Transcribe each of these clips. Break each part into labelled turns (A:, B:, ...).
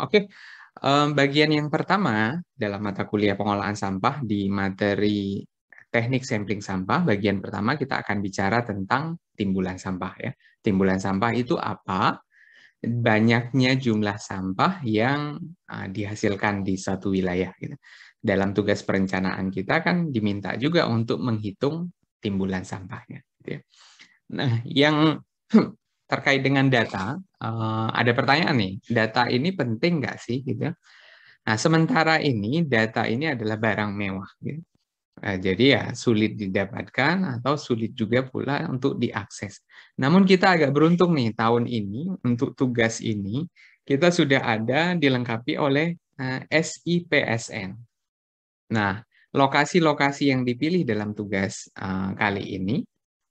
A: Oke, um, bagian yang pertama dalam mata kuliah pengolahan sampah di materi teknik sampling sampah, bagian pertama kita akan bicara tentang timbulan sampah ya. Timbulan sampah itu apa? Banyaknya jumlah sampah yang uh, dihasilkan di satu wilayah. Gitu. Dalam tugas perencanaan kita kan diminta juga untuk menghitung timbulan sampahnya. Gitu ya. Nah, yang terkait dengan data, uh, ada pertanyaan nih, data ini penting nggak sih gitu? Nah, sementara ini data ini adalah barang mewah, gitu. Nah, jadi ya sulit didapatkan atau sulit juga pula untuk diakses. Namun kita agak beruntung nih tahun ini untuk tugas ini kita sudah ada dilengkapi oleh uh, eh, SIPSN. Nah, lokasi-lokasi yang dipilih dalam tugas uh, kali ini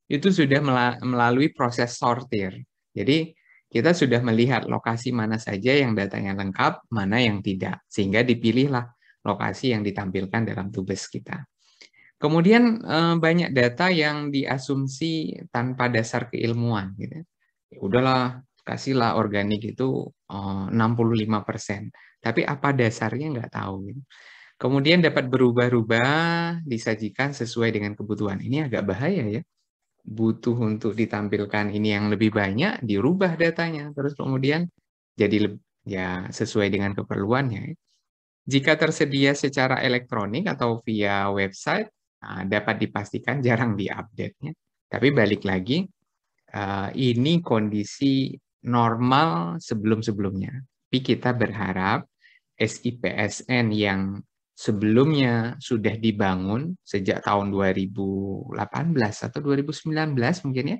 A: itu sudah melalui proses sortir. Jadi kita sudah melihat lokasi mana saja yang datanya lengkap, mana yang tidak, sehingga dipilihlah lokasi yang ditampilkan dalam tubes kita. Kemudian eh, banyak data yang diasumsi tanpa dasar keilmuan. Gitu. Ya udahlah, kasihlah organik itu 65%. Eh, Tapi apa dasarnya nggak tahu. Gitu. Kemudian dapat berubah-ubah, disajikan sesuai dengan kebutuhan. Ini agak bahaya ya butuh untuk ditampilkan ini yang lebih banyak, dirubah datanya, terus kemudian jadi ya sesuai dengan keperluannya. Jika tersedia secara elektronik atau via website, nah, dapat dipastikan jarang diupdate-nya. Tapi balik lagi, eh, ini kondisi normal sebelum-sebelumnya. Tapi kita berharap SIPSN yang sebelumnya sudah dibangun sejak tahun 2018 atau 2019 mungkin ya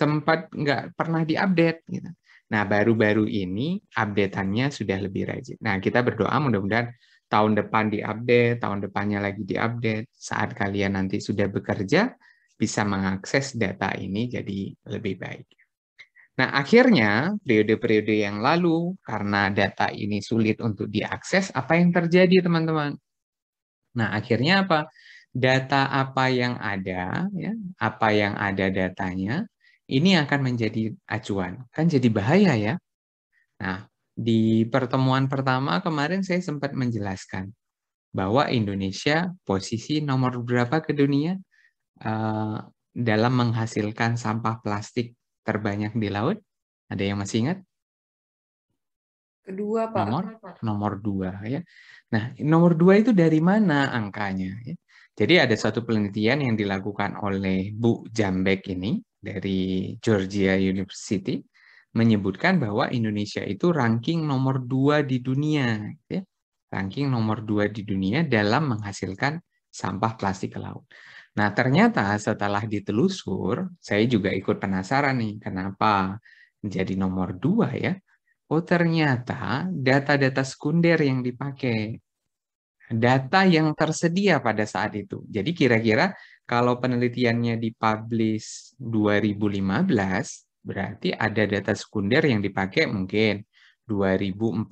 A: sempat nggak pernah diupdate gitu. Nah baru-baru ini updateannya sudah lebih rajin. Nah kita berdoa mudah-mudahan tahun depan diupdate, tahun depannya lagi diupdate. Saat kalian nanti sudah bekerja bisa mengakses data ini jadi lebih baik. Nah, akhirnya periode-periode yang lalu karena data ini sulit untuk diakses, apa yang terjadi teman-teman? Nah, akhirnya apa? Data apa yang ada, ya, apa yang ada datanya, ini akan menjadi acuan. Kan jadi bahaya ya. Nah, di pertemuan pertama kemarin saya sempat menjelaskan bahwa Indonesia posisi nomor berapa ke dunia uh, dalam menghasilkan sampah plastik terbanyak di laut? Ada yang masih ingat? Kedua, Pak. Nomor nomor dua ya. Nah, nomor dua itu dari mana angkanya? Ya. Jadi ada satu penelitian yang dilakukan oleh Bu Jambek ini dari Georgia University menyebutkan bahwa Indonesia itu ranking nomor dua di dunia, ya. ranking nomor dua di dunia dalam menghasilkan sampah plastik ke laut. Nah ternyata setelah ditelusur, saya juga ikut penasaran nih kenapa menjadi nomor dua ya oh ternyata data-data sekunder yang dipakai, data yang tersedia pada saat itu. Jadi kira-kira kalau penelitiannya dipublish 2015, berarti ada data sekunder yang dipakai mungkin 2014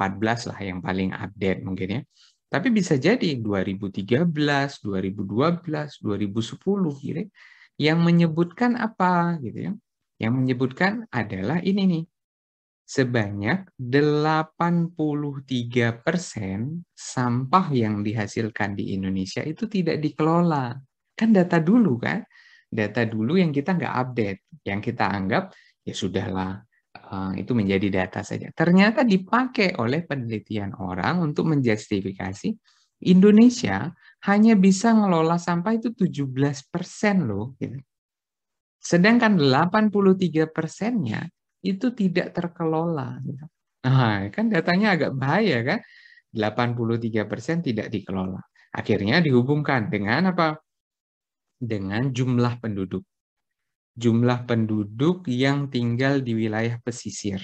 A: lah yang paling update mungkin ya. Tapi bisa jadi 2013, 2012, 2010 gitu. Ya, yang menyebutkan apa gitu ya. Yang menyebutkan adalah ini nih sebanyak 83% sampah yang dihasilkan di Indonesia itu tidak dikelola. Kan data dulu kan? Data dulu yang kita nggak update, yang kita anggap ya sudahlah eh, itu menjadi data saja. Ternyata dipakai oleh penelitian orang untuk menjustifikasi Indonesia hanya bisa ngelola sampah itu 17 persen loh. Gitu. Sedangkan 83 persennya itu tidak terkelola. Gitu. Nah, kan datanya agak bahaya kan? 83% persen tidak dikelola. Akhirnya dihubungkan dengan apa? Dengan jumlah penduduk. Jumlah penduduk yang tinggal di wilayah pesisir.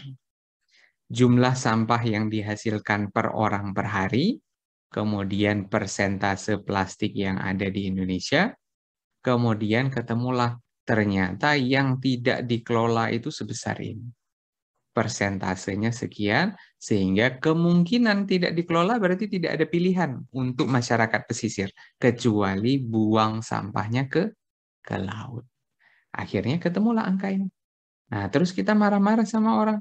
A: Jumlah sampah yang dihasilkan per orang per hari, kemudian persentase plastik yang ada di Indonesia, kemudian ketemulah ternyata yang tidak dikelola itu sebesar ini. Persentasenya sekian, sehingga kemungkinan tidak dikelola berarti tidak ada pilihan untuk masyarakat pesisir, kecuali buang sampahnya ke ke laut. Akhirnya ketemulah angka ini. Nah, terus kita marah-marah sama orang.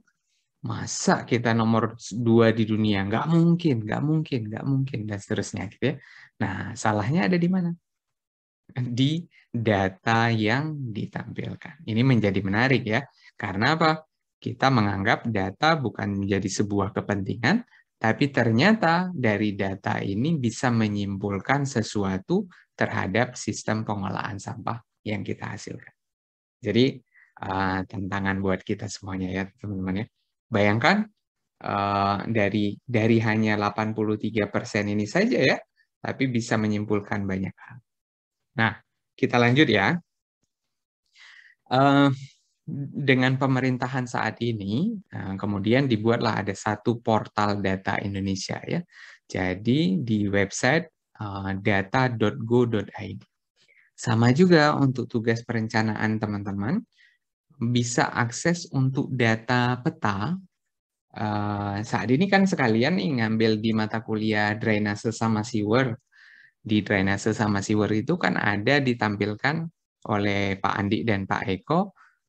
A: Masa kita nomor dua di dunia? Nggak mungkin, nggak mungkin, nggak mungkin, dan seterusnya. Gitu ya. Nah, salahnya ada di mana? di data yang ditampilkan. Ini menjadi menarik ya, karena apa? Kita menganggap data bukan menjadi sebuah kepentingan, tapi ternyata dari data ini bisa menyimpulkan sesuatu terhadap sistem pengolahan sampah yang kita hasilkan. Jadi uh, tantangan buat kita semuanya ya teman-teman ya. Bayangkan uh, dari dari hanya 83% ini saja ya, tapi bisa menyimpulkan banyak hal. Nah, kita lanjut ya. Uh, dengan pemerintahan saat ini, eh, kemudian dibuatlah ada satu portal data Indonesia ya. Jadi di website eh, data.go.id. Sama juga untuk tugas perencanaan teman-teman, bisa akses untuk data peta. saat ini kan sekalian nih ngambil di mata kuliah drainase sama sewer di drainase sama siwer itu kan ada ditampilkan oleh Pak Andi dan Pak Eko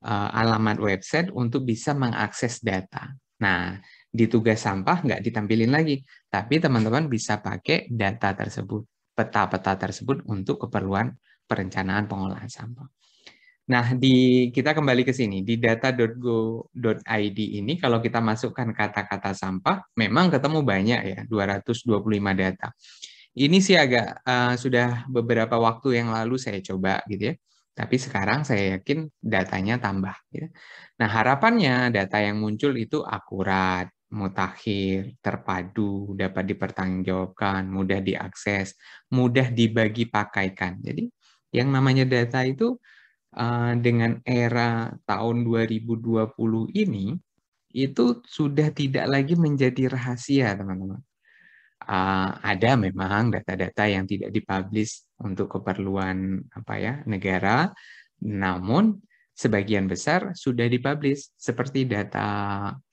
A: uh, alamat website untuk bisa mengakses data. Nah, di tugas sampah nggak ditampilin lagi, tapi teman-teman bisa pakai data tersebut, peta-peta tersebut untuk keperluan perencanaan pengolahan sampah. Nah, di kita kembali ke sini di data.go.id ini kalau kita masukkan kata-kata sampah memang ketemu banyak ya, 225 data. Ini sih agak uh, sudah beberapa waktu yang lalu saya coba gitu ya. Tapi sekarang saya yakin datanya tambah. Gitu. Nah harapannya data yang muncul itu akurat, mutakhir, terpadu, dapat dipertanggungjawabkan, mudah diakses, mudah dibagi pakaikan. Jadi yang namanya data itu uh, dengan era tahun 2020 ini itu sudah tidak lagi menjadi rahasia, teman-teman uh, ada memang data-data yang tidak dipublish untuk keperluan apa ya negara, namun sebagian besar sudah dipublish seperti data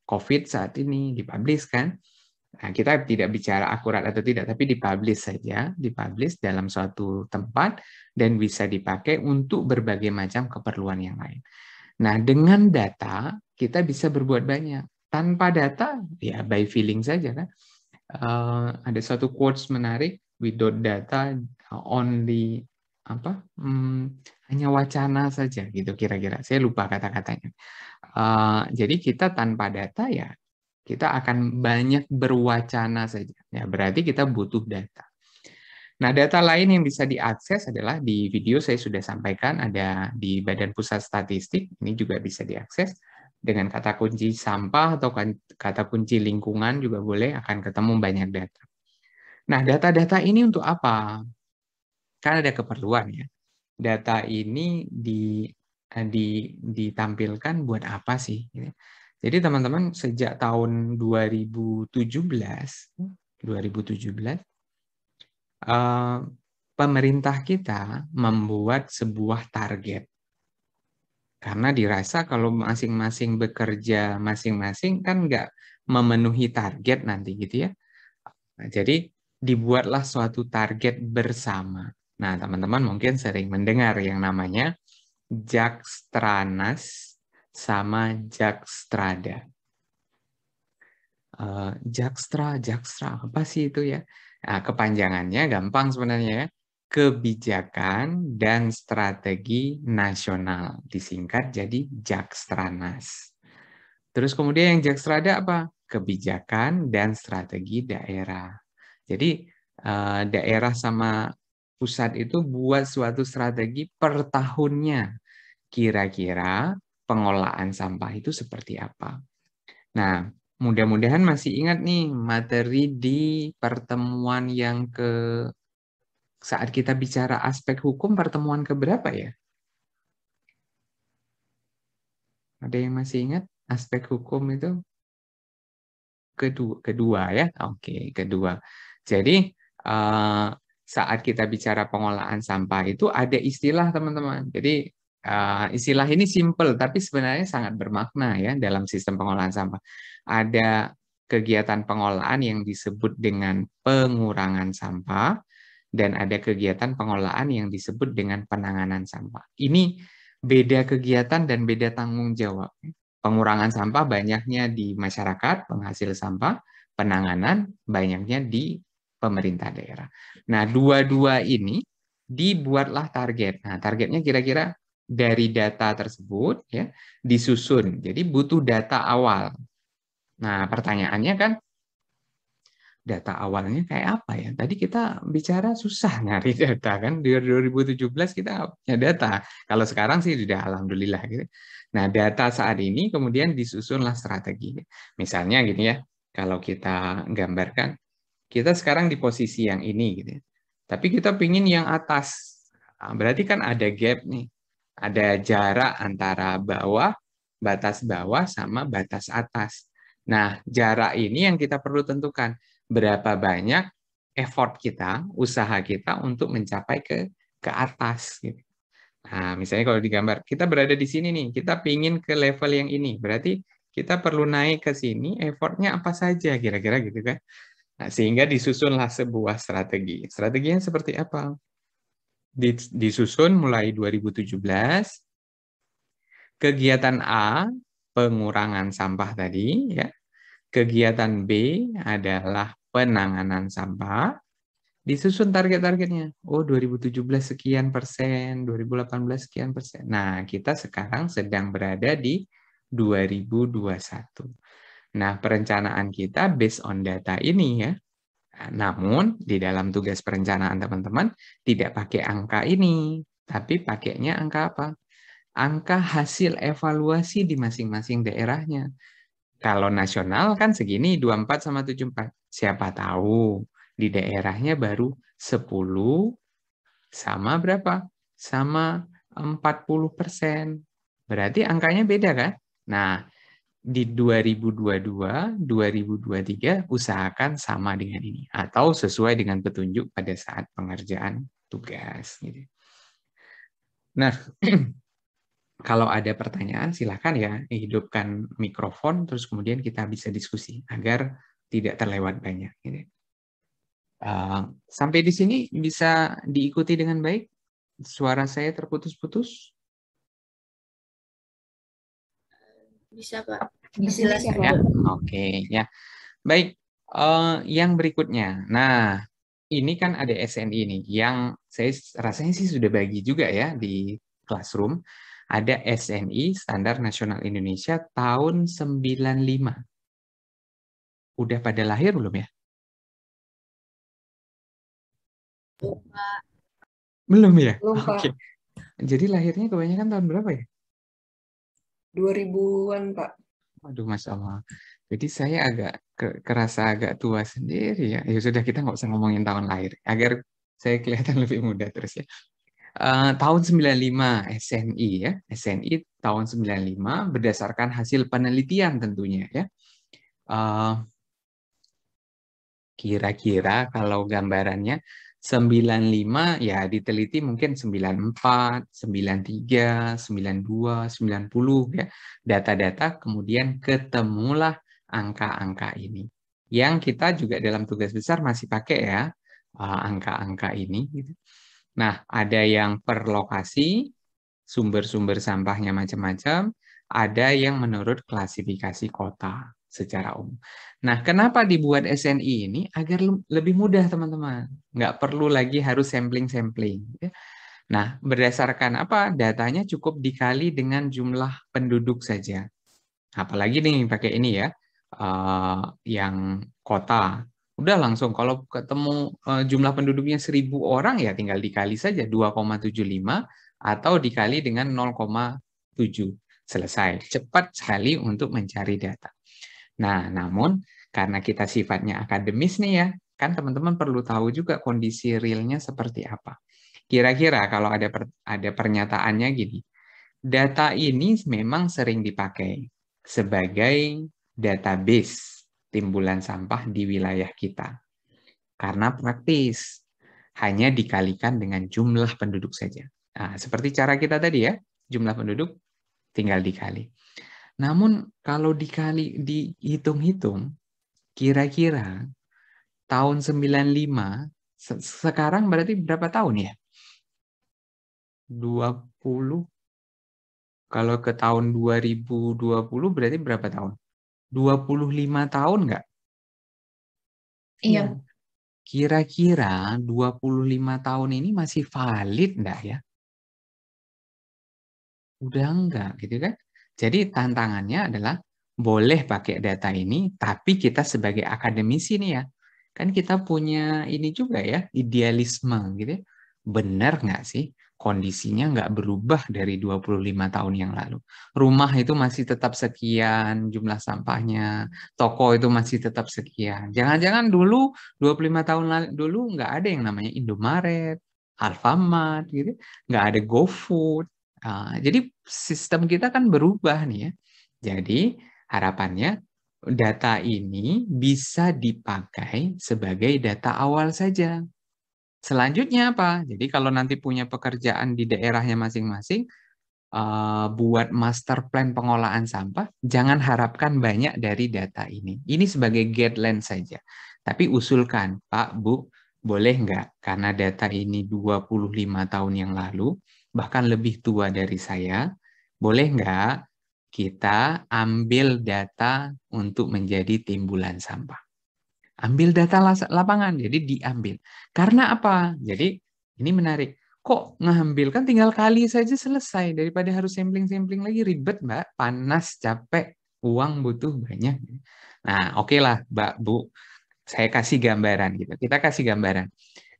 A: COVID saat ini dipublish kan. Nah, kita tidak bicara akurat atau tidak, tapi dipublish saja, dipublish dalam suatu tempat dan bisa dipakai untuk berbagai macam keperluan yang lain. Nah, dengan data kita bisa berbuat banyak. Tanpa data, ya by feeling saja kan uh, ada satu quotes menarik without data only apa hmm, hanya wacana saja gitu kira-kira saya lupa kata-katanya uh, jadi kita tanpa data ya kita akan banyak berwacana saja ya berarti kita butuh data nah data lain yang bisa diakses adalah di video saya sudah sampaikan ada di Badan Pusat Statistik ini juga bisa diakses dengan kata kunci sampah atau kan, kata kunci lingkungan juga boleh akan ketemu banyak data. Nah, data-data ini untuk apa? Kan ada keperluan ya. Data ini di, eh, di ditampilkan buat apa sih? Jadi teman-teman sejak tahun 2017 2017 eh, pemerintah kita membuat sebuah target karena dirasa kalau masing-masing bekerja masing-masing kan nggak memenuhi target nanti gitu ya. Nah, jadi dibuatlah suatu target bersama. Nah, teman-teman mungkin sering mendengar yang namanya Jakstranas sama Jakstrada. Uh, jakstra, Jakstra, apa sih itu ya? Nah, kepanjangannya gampang sebenarnya ya kebijakan dan strategi nasional, disingkat jadi Jakstranas. Terus kemudian yang Jakstrada apa? Kebijakan dan strategi daerah. Jadi eh, daerah sama pusat itu buat suatu strategi per tahunnya. Kira-kira pengolahan sampah itu seperti apa. Nah, mudah-mudahan masih ingat nih materi di pertemuan yang ke saat kita bicara aspek hukum pertemuan keberapa ya? Ada yang masih ingat aspek hukum itu kedua, kedua ya? Oke, kedua. Jadi uh, saat kita bicara pengolahan sampah itu ada istilah teman-teman. Jadi uh, istilah ini simple tapi sebenarnya sangat bermakna ya dalam sistem pengolahan sampah. Ada kegiatan pengolahan yang disebut dengan pengurangan sampah dan ada kegiatan pengolahan yang disebut dengan penanganan sampah. Ini beda kegiatan dan beda tanggung jawab. Pengurangan sampah banyaknya di masyarakat, penghasil sampah, penanganan banyaknya di pemerintah daerah. Nah, dua-dua ini dibuatlah target. Nah, targetnya kira-kira dari data tersebut ya disusun. Jadi butuh data awal. Nah, pertanyaannya kan data awalnya kayak apa ya? Tadi kita bicara susah nyari data kan. Di 2017 kita punya data. Kalau sekarang sih sudah alhamdulillah gitu. Nah, data saat ini kemudian disusunlah strategi. Misalnya gini ya, kalau kita gambarkan, kita sekarang di posisi yang ini gitu. Ya. Tapi kita pingin yang atas. Ah, berarti kan ada gap nih. Ada jarak antara bawah, batas bawah sama batas atas. Nah, jarak ini yang kita perlu tentukan berapa banyak effort kita, usaha kita untuk mencapai ke ke atas. Gitu. Nah, misalnya kalau digambar, kita berada di sini nih, kita pingin ke level yang ini, berarti kita perlu naik ke sini, effortnya apa saja kira-kira gitu kan. Nah, sehingga disusunlah sebuah strategi. Strateginya seperti apa? Disusun mulai 2017, kegiatan A, pengurangan sampah tadi, ya. Kegiatan B adalah penanganan sampah, disusun target-targetnya. Oh, 2017 sekian persen, 2018 sekian persen. Nah, kita sekarang sedang berada di 2021. Nah, perencanaan kita based on data ini ya. namun, di dalam tugas perencanaan teman-teman, tidak pakai angka ini. Tapi pakainya angka apa? Angka hasil evaluasi di masing-masing daerahnya. Kalau nasional kan segini 24 sama 74. Siapa tahu di daerahnya baru 10 sama berapa? Sama 40 persen. Berarti angkanya beda kan? Nah, di 2022, 2023 usahakan sama dengan ini. Atau sesuai dengan petunjuk pada saat pengerjaan tugas. Gitu. Nah, kalau ada pertanyaan silahkan ya hidupkan mikrofon terus kemudian kita bisa diskusi agar tidak terlewat banyak. Gitu. sampai di sini bisa diikuti dengan baik. Suara saya terputus-putus. Bisa pak. Bisa ya. Oke ya. Baik. yang berikutnya. Nah ini kan ada SNI ini yang saya rasanya sih sudah bagi juga ya di classroom ada SNI Standar Nasional Indonesia tahun 95. Udah pada lahir belum ya? Belum, ya? Belum ya? Lupa. Okay. Jadi lahirnya kebanyakan tahun berapa ya? 2000-an, Pak. Aduh, Mas Allah. Jadi saya agak kerasa agak tua sendiri ya. Ya sudah, kita nggak usah ngomongin tahun lahir. Agar saya kelihatan lebih muda terus ya. Uh, tahun 95 SNI ya, SNI tahun 95 berdasarkan hasil penelitian tentunya ya. kira eh, kira-kira kalau gambarannya 95 ya diteliti mungkin 94, 93, 92, 90 ya. Data-data kemudian ketemulah angka-angka ini. Yang kita juga dalam tugas besar masih pakai ya eh, angka-angka uh, ini gitu. Nah, ada yang per lokasi, sumber-sumber sampahnya macam-macam, ada yang menurut klasifikasi kota secara umum. Nah, kenapa dibuat SNI ini? Agar lebih mudah, teman-teman. Nggak perlu lagi harus sampling-sampling. Ya. Nah, berdasarkan apa? Datanya cukup dikali dengan jumlah penduduk saja. Apalagi nih pakai ini ya, uh, yang kota udah langsung kalau ketemu eh, jumlah penduduknya 1000 orang ya tinggal dikali saja 2,75 atau dikali dengan 0,7 selesai cepat sekali untuk mencari data nah namun karena kita sifatnya akademis nih ya kan teman-teman perlu tahu juga kondisi realnya seperti apa kira-kira kalau ada per, ada pernyataannya gini data ini memang sering dipakai sebagai database timbulan sampah di wilayah kita. Karena praktis, hanya dikalikan dengan jumlah penduduk saja. Nah, seperti cara kita tadi ya, jumlah penduduk tinggal dikali. Namun kalau dikali dihitung-hitung, kira-kira tahun 95 se sekarang berarti berapa tahun ya? 20 kalau ke tahun 2020 berarti berapa tahun? 25 tahun nggak? Iya. Kira-kira 25 tahun ini masih valid nggak ya? Udah enggak gitu kan? Jadi tantangannya adalah boleh pakai data ini, tapi kita sebagai akademisi nih ya, kan kita punya ini juga ya, idealisme gitu ya. Benar nggak sih kondisinya nggak berubah dari 25 tahun yang lalu. Rumah itu masih tetap sekian jumlah sampahnya, toko itu masih tetap sekian. Jangan-jangan dulu 25 tahun lalu, dulu nggak ada yang namanya Indomaret, Alfamart, gitu, nggak ada GoFood. Uh, jadi sistem kita kan berubah nih ya. Jadi harapannya data ini bisa dipakai sebagai data awal saja. Selanjutnya apa? Jadi kalau nanti punya pekerjaan di daerahnya masing-masing, uh, buat master plan pengolahan sampah, jangan harapkan banyak dari data ini. Ini sebagai guideline saja. Tapi usulkan, Pak, Bu, boleh nggak? Karena data ini 25 tahun yang lalu, bahkan lebih tua dari saya, boleh nggak kita ambil data untuk menjadi timbulan sampah? ambil data lapangan. Jadi diambil. Karena apa? Jadi ini menarik. Kok ngambil? Kan tinggal kali saja selesai. Daripada harus sampling-sampling lagi. Ribet, Mbak. Panas, capek, uang butuh banyak. Nah, oke okay lah, Mbak, Bu. Saya kasih gambaran gitu. Kita kasih gambaran.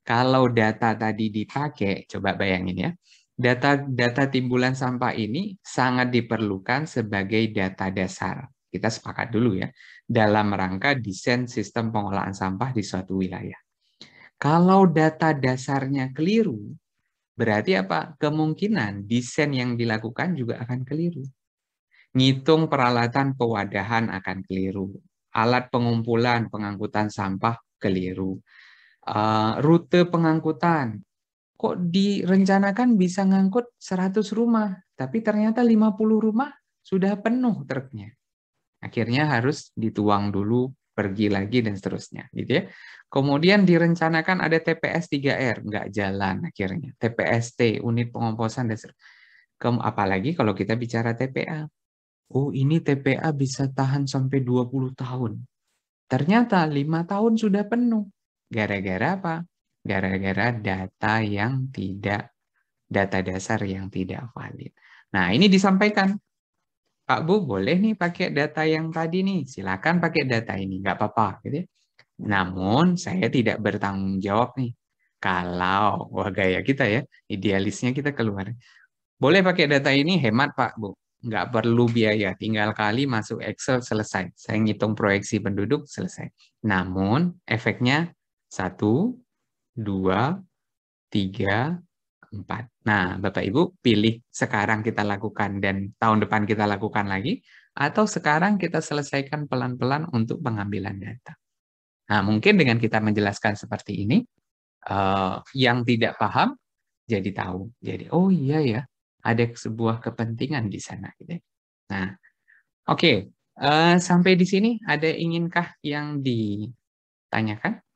A: Kalau data tadi dipakai, coba bayangin ya. Data data timbulan sampah ini sangat diperlukan sebagai data dasar. Kita sepakat dulu ya dalam rangka desain sistem pengolahan sampah di suatu wilayah. Kalau data dasarnya keliru, berarti apa? Kemungkinan desain yang dilakukan juga akan keliru. Ngitung peralatan pewadahan akan keliru. Alat pengumpulan pengangkutan sampah keliru. Uh, rute pengangkutan kok direncanakan bisa ngangkut 100 rumah, tapi ternyata 50 rumah sudah penuh truknya. Akhirnya harus dituang dulu, pergi lagi, dan seterusnya. gitu ya. Kemudian direncanakan ada TPS 3R, nggak jalan akhirnya. TPST, unit pengomposan, dan seterusnya. Apalagi kalau kita bicara TPA. Oh ini TPA bisa tahan sampai 20 tahun. Ternyata lima tahun sudah penuh. Gara-gara apa? Gara-gara data yang tidak, data dasar yang tidak valid. Nah ini disampaikan Pak Bu boleh nih pakai data yang tadi nih, silakan pakai data ini, nggak apa-apa gitu ya. Namun saya tidak bertanggung jawab nih kalau wah gaya kita ya, idealisnya kita keluar. Boleh pakai data ini hemat Pak Bu, nggak perlu biaya, tinggal kali masuk Excel selesai. Saya ngitung proyeksi penduduk selesai. Namun efeknya satu, dua, tiga, 4. Nah, Bapak Ibu pilih sekarang kita lakukan dan tahun depan kita lakukan lagi, atau sekarang kita selesaikan pelan-pelan untuk pengambilan data. Nah, mungkin dengan kita menjelaskan seperti ini, uh, yang tidak paham jadi tahu. Jadi, oh iya ya, ada sebuah kepentingan di sana. Gitu. Ya. Nah, oke. Okay. Uh, eh, sampai di sini ada inginkah yang ditanyakan?